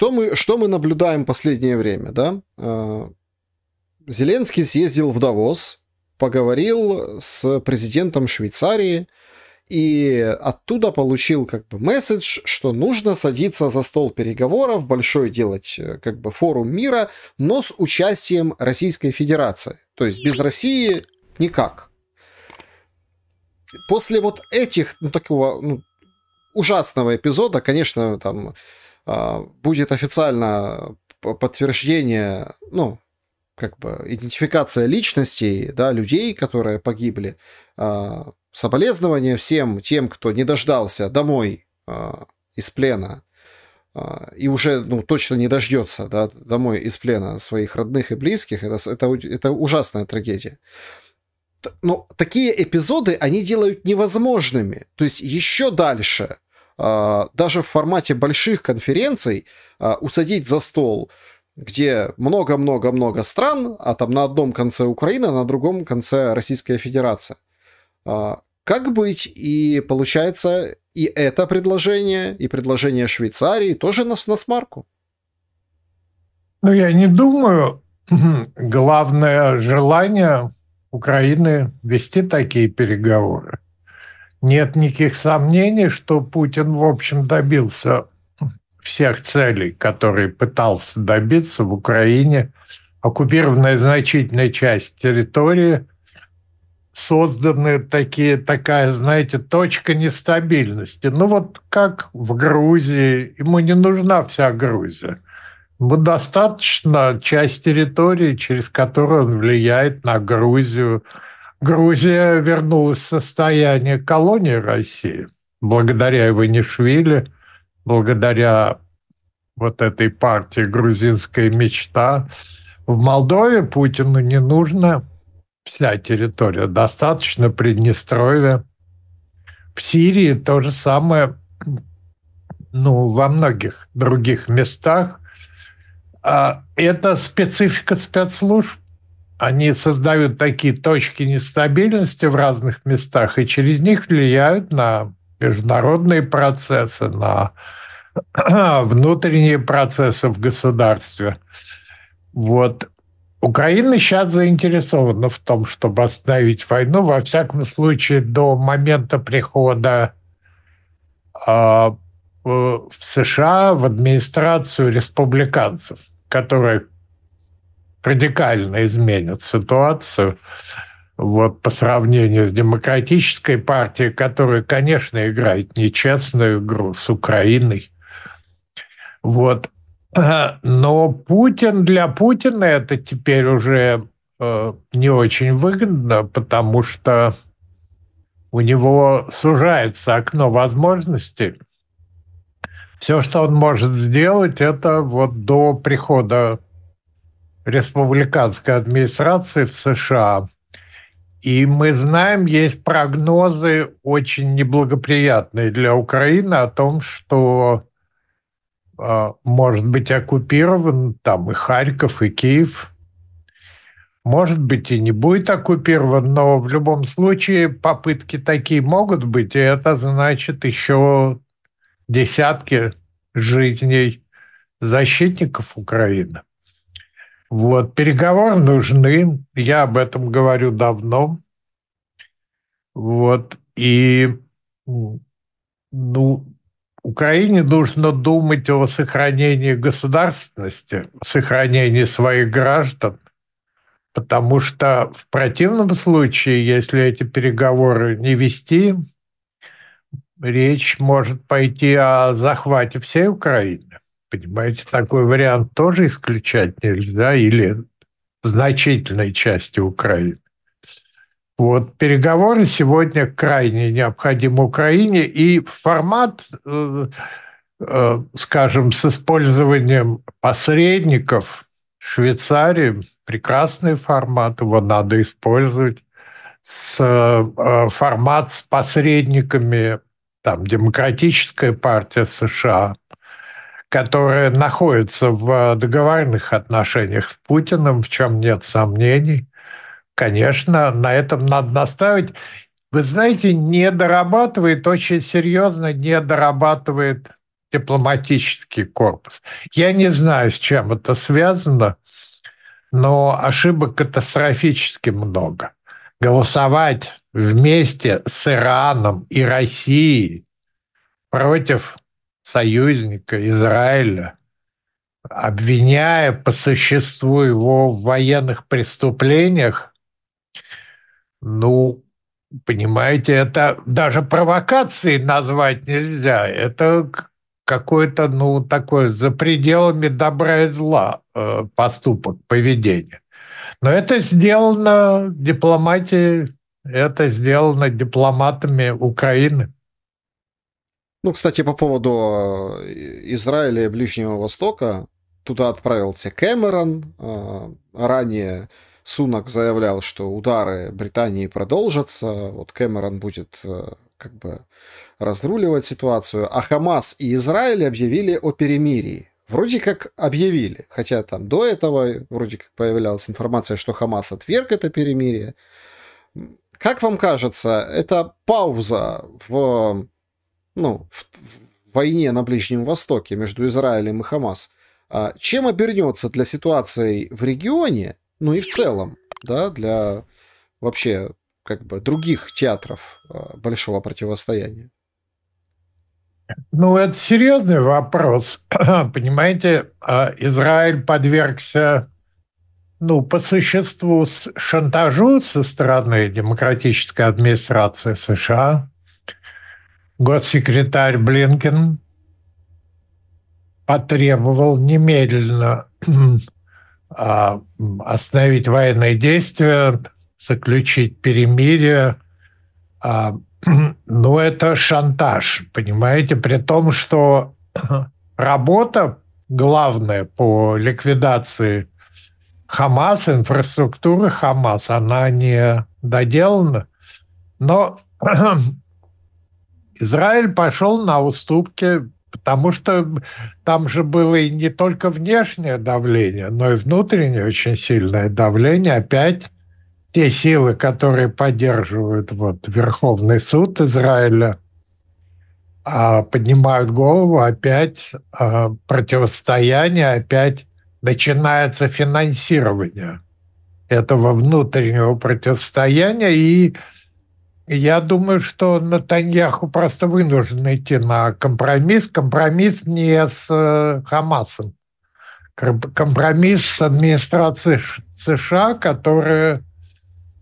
что мы, что мы наблюдаем последнее время, да? А, Зеленский съездил в Давос, поговорил с президентом Швейцарии, и оттуда получил как бы месседж, что нужно садиться за стол переговоров, большой делать э, как бы форум мира, но с участием Российской Федерации. То есть без России никак. После вот этих, ну, такого ну, ужасного эпизода, конечно, там а, будет официально подтверждение, ну, как бы идентификация личностей, да, людей, которые погибли, а, соболезнования всем тем, кто не дождался домой а, из плена и уже ну, точно не дождется да, домой из плена своих родных и близких, это, это, это ужасная трагедия. Но такие эпизоды, они делают невозможными. То есть еще дальше – а, даже в формате больших конференций а, усадить за стол где много-много-много стран, а там на одном конце Украина, на другом конце Российская Федерация. А, как быть? И получается, и это предложение, и предложение Швейцарии тоже нас на смарку. Ну, я не думаю. Главное желание Украины вести такие переговоры нет никаких сомнений, что Путин, в общем, добился всех целей, которые пытался добиться в Украине. Оккупированная значительная часть территории, созданы такие, такая, знаете, точка нестабильности. Ну вот как в Грузии, ему не нужна вся Грузия. Ему достаточно часть территории, через которую он влияет на Грузию, Грузия вернулась в состояние колонии России благодаря Иванишвили, благодаря вот этой партии «Грузинская мечта». В Молдове Путину не нужна вся территория, достаточно Приднестровья. В Сирии то же самое, ну, во многих других местах. А это специфика спецслужб они создают такие точки нестабильности в разных местах и через них влияют на международные процессы, на внутренние процессы в государстве. Вот. Украина сейчас заинтересована в том, чтобы остановить войну, во всяком случае, до момента прихода э, в США в администрацию республиканцев, которая радикально изменит ситуацию вот по сравнению с демократической партией, которая, конечно, играет нечестную игру с Украиной. Вот. Но Путин для Путина это теперь уже э, не очень выгодно, потому что у него сужается окно возможностей. Все, что он может сделать, это вот до прихода республиканской администрации в США. И мы знаем, есть прогнозы очень неблагоприятные для Украины о том, что э, может быть оккупирован там и Харьков, и Киев. Может быть, и не будет оккупирован, но в любом случае попытки такие могут быть, и это значит еще десятки жизней защитников Украины. Вот, переговоры нужны, я об этом говорю давно. Вот, и ну, Украине нужно думать о сохранении государственности, сохранении своих граждан, потому что в противном случае, если эти переговоры не вести, речь может пойти о захвате всей Украины. Понимаете, такой вариант тоже исключать нельзя или значительной части Украины. Вот переговоры сегодня крайне необходимы Украине, и формат, э, э, скажем, с использованием посредников Швейцарии прекрасный формат, его надо использовать. С, э, формат с посредниками, там, Демократическая партия США, которая находится в э, договорных отношениях с Путиным, в чем нет сомнений. Конечно, на этом надо наставить. Вы знаете, не дорабатывает, очень серьезно не дорабатывает дипломатический корпус. Я не знаю, с чем это связано, но ошибок катастрофически много. Голосовать вместе с Ираном и Россией против союзника Израиля, обвиняя по существу его в военных преступлениях, ну, понимаете, это даже провокацией назвать нельзя. Это какое то ну, такое за пределами добра и зла э, поступок, поведение. Но это сделано дипломатией, это сделано дипломатами Украины. Ну, кстати, по поводу э, Израиля и Ближнего Востока, туда отправился Кэмерон. Э, ранее Сунак заявлял, что удары Британии продолжатся. Вот Кэмерон будет э, как бы разруливать ситуацию. А Хамас и Израиль объявили о перемирии. Вроде как объявили, хотя там до этого вроде как появлялась информация, что Хамас отверг это перемирие. Как вам кажется, это пауза в ну, в, в войне на Ближнем Востоке между Израилем и Хамас, а, чем обернется для ситуации в регионе, ну и в целом, да, для вообще как бы других театров а, большого противостояния? Ну, это серьезный вопрос. Понимаете, а, Израиль подвергся, ну, по существу шантажу со стороны демократической администрации США госсекретарь Блинкен потребовал немедленно а, остановить военные действия, заключить перемирие. А, но ну, это шантаж, понимаете, при том, что работа главная по ликвидации Хамас, инфраструктуры Хамас, она не доделана. Но Израиль пошел на уступки, потому что там же было и не только внешнее давление, но и внутреннее очень сильное давление. Опять те силы, которые поддерживают вот, Верховный суд Израиля, а, поднимают голову, опять а, противостояние, опять начинается финансирование этого внутреннего противостояния, и я думаю, что Натаньяху просто вынужден идти на компромисс. Компромисс не с э, Хамасом. Компромисс с администрацией США, которая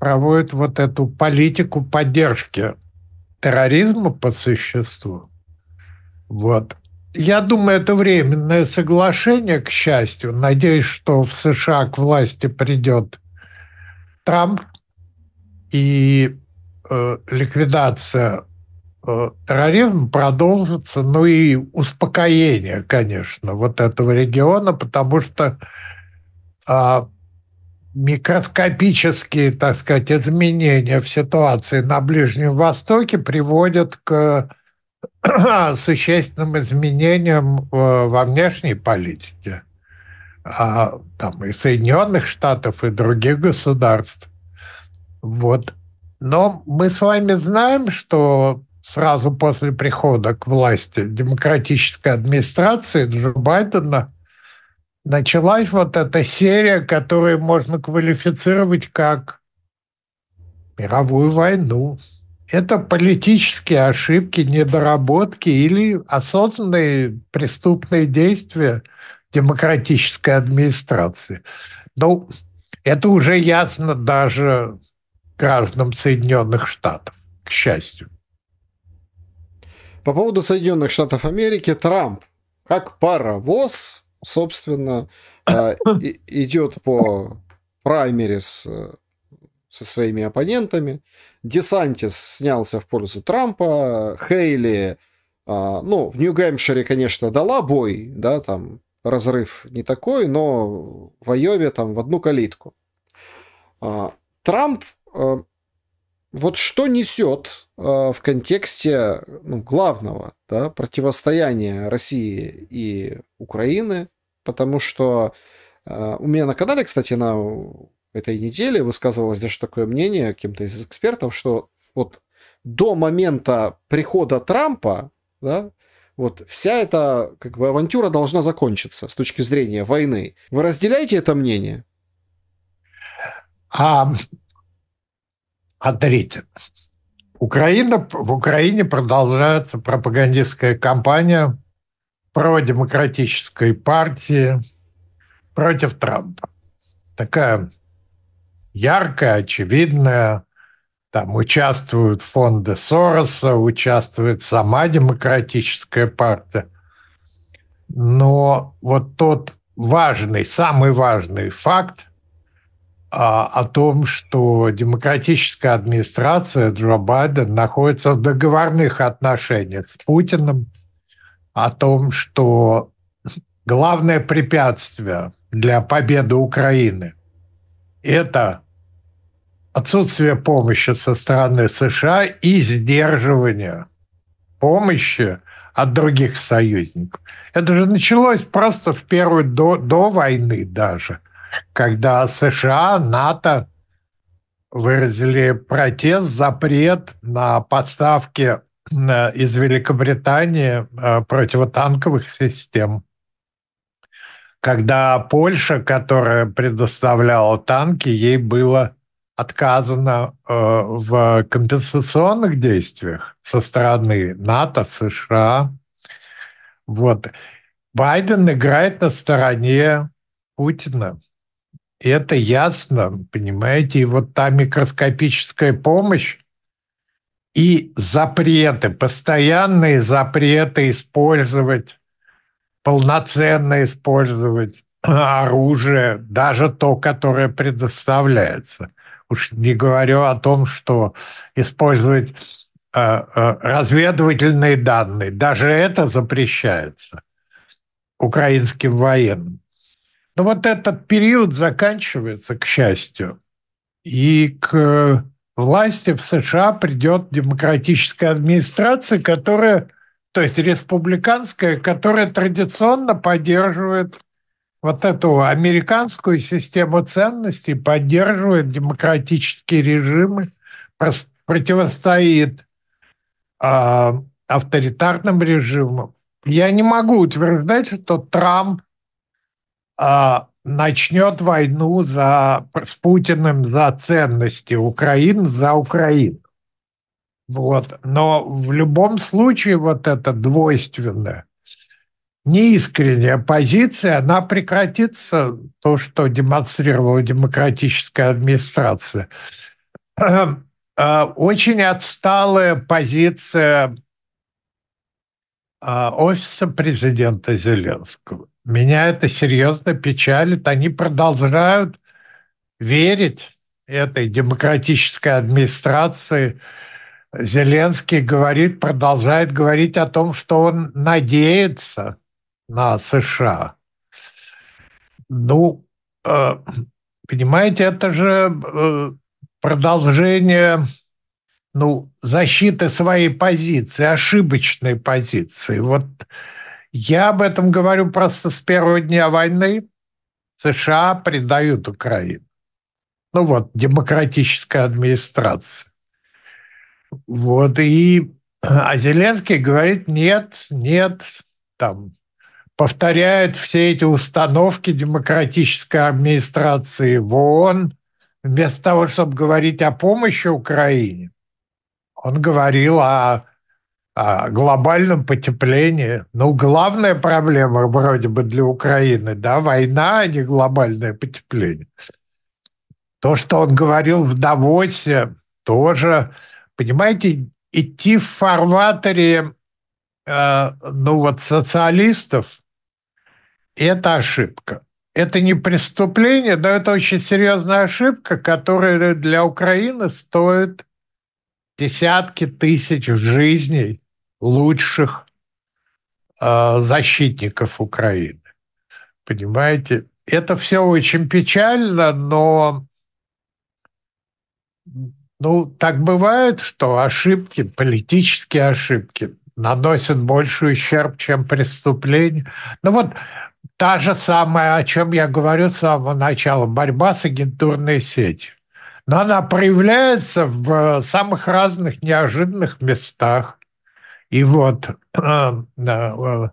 проводит вот эту политику поддержки терроризма по существу. Вот. Я думаю, это временное соглашение, к счастью. Надеюсь, что в США к власти придет Трамп, и э, ликвидация э, терроризма продолжится, ну и успокоение, конечно, вот этого региона, потому что э, микроскопические, так сказать, изменения в ситуации на Ближнем Востоке приводят к существенным изменениям э, во внешней политике а, там, и Соединенных Штатов, и других государств. Вот. Но мы с вами знаем, что сразу после прихода к власти демократической администрации Джо Байдена началась вот эта серия, которую можно квалифицировать как мировую войну. Это политические ошибки, недоработки или осознанные преступные действия демократической администрации. Ну, это уже ясно даже гражданам Соединенных Штатов, к счастью. По поводу Соединенных Штатов Америки, Трамп как паровоз, собственно, а, идет по праймерис со своими оппонентами. Десантис снялся в пользу Трампа, Хейли, а, ну, в Нью-Гэмпшире, конечно, дала бой, да, там разрыв не такой, но в Айове там в одну калитку. А, Трамп Э, вот что несет э, в контексте ну, главного да, противостояния России и Украины, потому что э, у меня на канале, кстати, на этой неделе высказывалось даже такое мнение кем-то из экспертов, что вот до момента прихода Трампа, да, вот вся эта как бы авантюра должна закончиться с точки зрения войны. Вы разделяете это мнение? А, ответит. Украина, в Украине продолжается пропагандистская кампания продемократической партии против Трампа. Такая яркая, очевидная. Там участвуют фонды Сороса, участвует сама демократическая партия. Но вот тот важный, самый важный факт – а, о том, что демократическая администрация Джо Байден находится в договорных отношениях с Путиным, о том, что главное препятствие для победы Украины – это отсутствие помощи со стороны США и сдерживание помощи от других союзников. Это же началось просто в первую до, до войны даже – когда США, НАТО выразили протест, запрет на поставки э, из Великобритании э, противотанковых систем. Когда Польша, которая предоставляла танки, ей было отказано э, в компенсационных действиях со стороны НАТО, США. Вот. Байден играет на стороне Путина это ясно, понимаете, и вот та микроскопическая помощь и запреты, постоянные запреты использовать, полноценно использовать оружие, даже то, которое предоставляется. Уж не говорю о том, что использовать э, э, разведывательные данные, даже это запрещается украинским военным. Но ну, вот этот период заканчивается, к счастью, и к э, власти в США придет демократическая администрация, которая, то есть республиканская, которая традиционно поддерживает вот эту американскую систему ценностей, поддерживает демократические режимы, противостоит э, авторитарным режимам. Я не могу утверждать, что Трамп а, начнет войну за, с Путиным за ценности Украин, за Украину. Вот. Но в любом случае вот эта двойственная, неискренняя позиция, она прекратится, то, что демонстрировала демократическая администрация. А, очень отсталая позиция а, офиса президента Зеленского. Меня это серьезно печалит. Они продолжают верить этой демократической администрации. Зеленский говорит, продолжает говорить о том, что он надеется на США. Ну, э, понимаете, это же э, продолжение ну, защиты своей позиции, ошибочной позиции. Вот я об этом говорю просто с первого дня войны. США предают Украину. Ну вот, демократическая администрация. Вот, и а Зеленский говорит, нет, нет, там, повторяет все эти установки демократической администрации в ООН, вместо того, чтобы говорить о помощи Украине, он говорил о о глобальном потеплении. Ну, главная проблема вроде бы для Украины, да, война, а не глобальное потепление. То, что он говорил в Давосе, тоже, понимаете, идти в фарватере, э, ну вот, социалистов, это ошибка. Это не преступление, но это очень серьезная ошибка, которая для Украины стоит десятки тысяч жизней лучших э, защитников Украины. Понимаете? Это все очень печально, но ну, так бывает, что ошибки, политические ошибки наносят больший ущерб, чем преступления. Ну вот та же самая, о чем я говорю с самого начала, борьба с агентурной сетью. Но она проявляется в э, самых разных неожиданных местах. И вот а, э,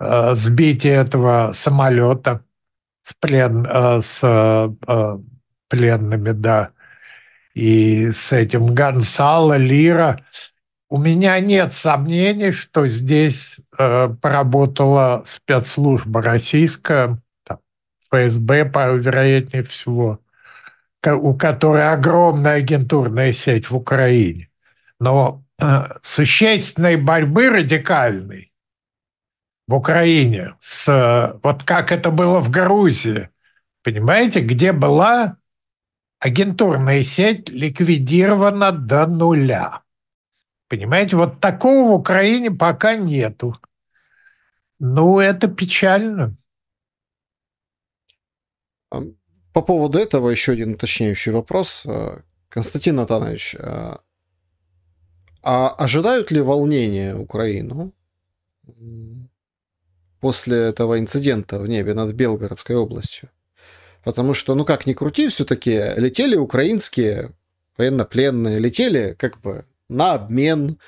э, сбитие этого самолета с, плен, э, с пленными, да, и с этим Гонсало, Лира. У меня нет сомнений, что здесь поработала спецслужба российская, там, ФСБ, по, вероятнее всего, у которой огромная агентурная сеть в Украине. Но э, существенной борьбы радикальной в Украине, с, вот как это было в Грузии, понимаете, где была агентурная сеть ликвидирована до нуля. Понимаете, вот такого в Украине пока нету. Ну, это печально. По поводу этого еще один уточняющий вопрос. Константин Натанович, э, а ожидают ли волнения Украину после этого инцидента в небе над Белгородской областью? Потому что, ну как ни крути, все-таки летели украинские военнопленные, летели как бы на обмен.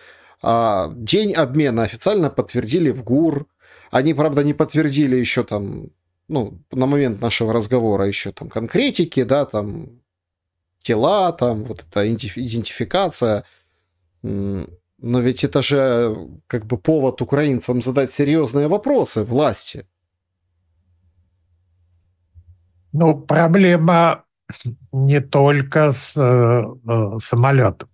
А день обмена официально подтвердили в ГУР. Они, правда, не подтвердили еще там, ну, на момент нашего разговора еще там конкретики, да, там тела, там вот эта идентификация – но ведь это же э, как бы повод украинцам задать серьезные вопросы власти. Ну, проблема не только с э, э самолетом.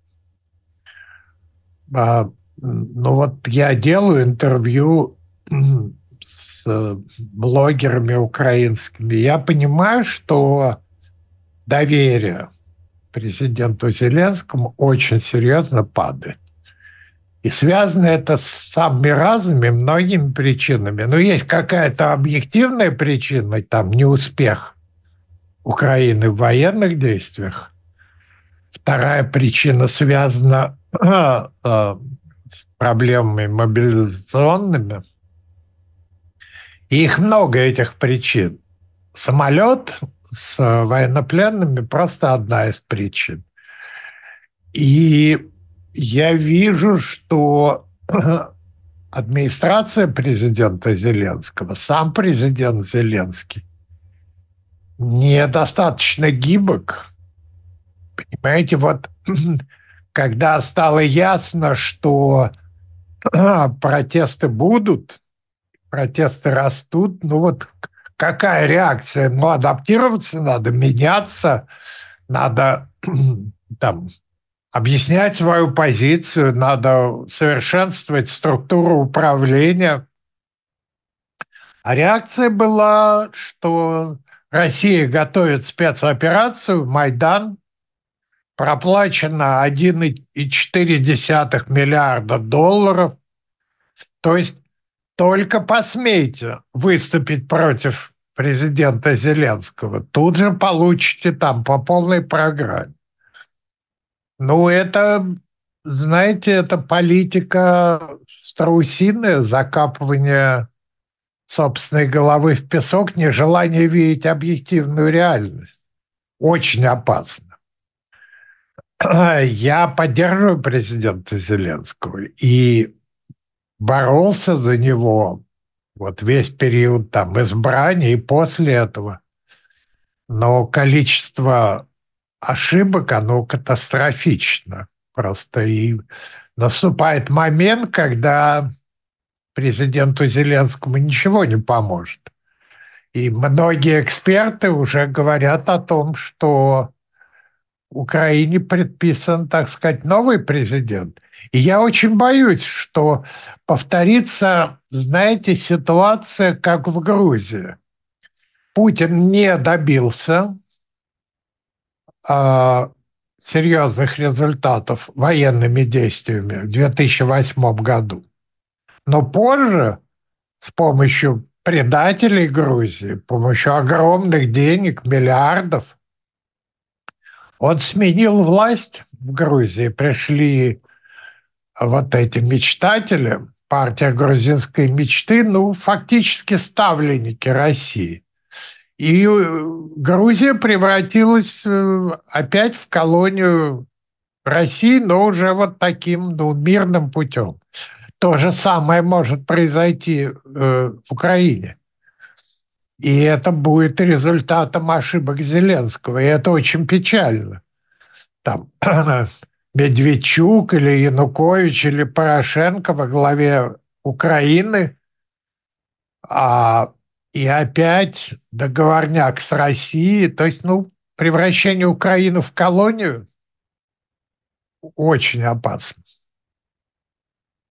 А, ну вот я делаю интервью с э, блогерами украинскими. Я понимаю, что доверие президенту Зеленскому очень серьезно падает. И связано это с самыми разными многими причинами. Но есть какая-то объективная причина, там неуспех Украины в военных действиях. Вторая причина связана э, с проблемами мобилизационными. И их много этих причин. Самолет с э, военнопленными просто одна из причин. И я вижу, что администрация президента Зеленского, сам президент Зеленский недостаточно гибок. Понимаете, вот когда стало ясно, что протесты будут, протесты растут, ну вот какая реакция? Ну, адаптироваться надо, меняться, надо там объяснять свою позицию, надо совершенствовать структуру управления. А реакция была, что Россия готовит спецоперацию «Майдан», проплачено 1,4 миллиарда долларов. То есть только посмейте выступить против президента Зеленского, тут же получите там по полной программе. Ну, это, знаете, это политика страусиная, закапывание собственной головы в песок, нежелание видеть объективную реальность. Очень опасно. Я поддерживаю президента Зеленского, и боролся за него вот весь период там избрания и после этого. Но количество ошибок, оно катастрофично просто. И наступает момент, когда президенту Зеленскому ничего не поможет. И многие эксперты уже говорят о том, что Украине предписан, так сказать, новый президент. И я очень боюсь, что повторится, знаете, ситуация, как в Грузии. Путин не добился э, серьезных результатов военными действиями в 2008 году. Но позже с помощью предателей Грузии, с помощью огромных денег, миллиардов – он сменил власть в Грузии. Пришли вот эти мечтатели, партия грузинской мечты, ну, фактически ставленники России. И э, Грузия превратилась э, опять в колонию России, но уже вот таким ну, мирным путем. То же самое может произойти э, в Украине. И это будет результатом ошибок Зеленского. И это очень печально. Там Медведчук или Янукович или Порошенко во главе Украины. А, и опять договорняк с Россией. То есть, ну, превращение Украины в колонию очень опасно.